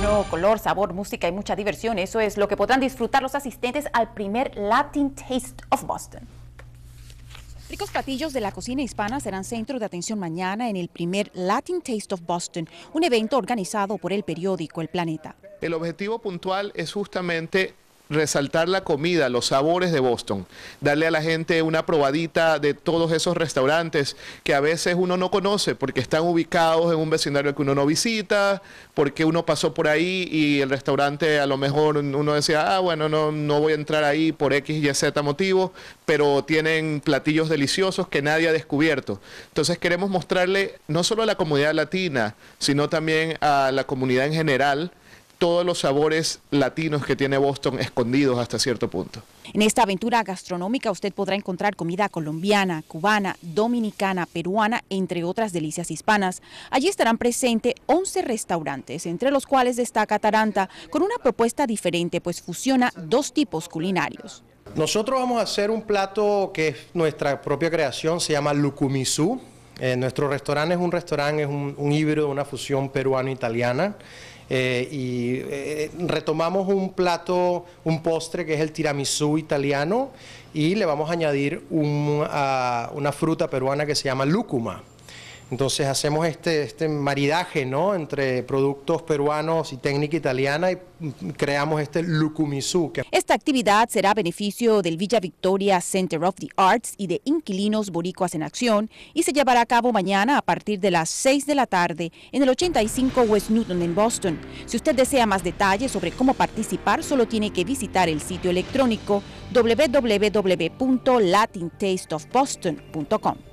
No, color, sabor, música y mucha diversión. Eso es lo que podrán disfrutar los asistentes al primer Latin Taste of Boston. Ricos platillos de la cocina hispana serán centro de atención mañana en el primer Latin Taste of Boston, un evento organizado por el periódico El Planeta. El objetivo puntual es justamente resaltar la comida, los sabores de Boston, darle a la gente una probadita de todos esos restaurantes que a veces uno no conoce porque están ubicados en un vecindario que uno no visita, porque uno pasó por ahí y el restaurante a lo mejor uno decía, ah, bueno, no, no voy a entrar ahí por X, Y, Z motivo, pero tienen platillos deliciosos que nadie ha descubierto. Entonces queremos mostrarle no solo a la comunidad latina, sino también a la comunidad en general, todos los sabores latinos que tiene Boston escondidos hasta cierto punto. En esta aventura gastronómica usted podrá encontrar comida colombiana, cubana, dominicana, peruana, entre otras delicias hispanas. Allí estarán presentes 11 restaurantes, entre los cuales destaca Taranta, con una propuesta diferente, pues fusiona dos tipos culinarios. Nosotros vamos a hacer un plato que es nuestra propia creación, se llama Lucumisú. Eh, nuestro restaurante es un restaurante, es un, híbrido de una fusión peruano-italiana. Eh, y eh, retomamos un plato, un postre que es el tiramisú italiano y le vamos a añadir ah, una fruta peruana que se llama lúcuma. Entonces hacemos este, este maridaje entre productos peruanos y técnica italiana y creamos este lucumisú. Esta actividad será a beneficio del Villa Victoria Center of the Arts y de Inquilinos Boricuas en Acción y se llevará a cabo mañana a partir de las 6 de la tarde en el 85 West Newton en Boston. Si usted desea más detalles sobre cómo participar, solo tiene que visitar el sitio electrónico www.latintasteofboston.com.